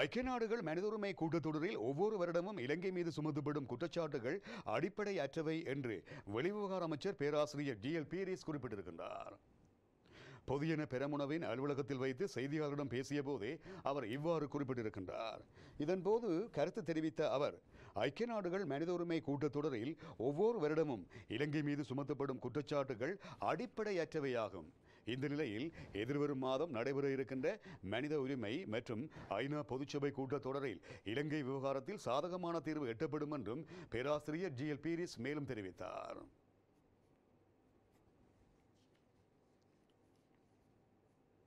ஐக்கிய நாடுகள் மனித உரிமை கூட்டத்தொடரில் ஒவ்வொரு வருடமும் இலங்கை மீது சுமத்தப்படும் குற்றச்சாட்டுகள் அடிப்படை அற்றவை என்று வெளிவிவகார அமைச்சர் பேராசிரியர் டி எல் பீரிஸ் குறிப்பிட்டிருக்கின்றார் பொதியன பெரமுனவின் அலுவலகத்தில் வைத்து செய்தியாளரிடம் பேசிய போதே அவர் இவ்வாறு குறிப்பிட்டிருக்கின்றார் இதன்போது கருத்து தெரிவித்த அவர் ஐக்கிய நாடுகள் மனித உரிமை கூட்டத்தொடரில் ஒவ்வொரு வருடமும் இலங்கை மீது சுமத்தப்படும் குற்றச்சாட்டுகள் அடிப்படையற்றவையாகும் இந்த நிலையில் எதிர்வரும் மாதம் நடைபெற இருக்கின்ற மனித உரிமை மற்றும் ஐநா பொதுச்சபை கூட்டத்தொடரில் இலங்கை விவகாரத்தில் சாதகமான தீர்வு எட்டப்படும் என்றும் பேராசிரியர் ஜி எல் பீரிஸ் மேலும் தெரிவித்தார்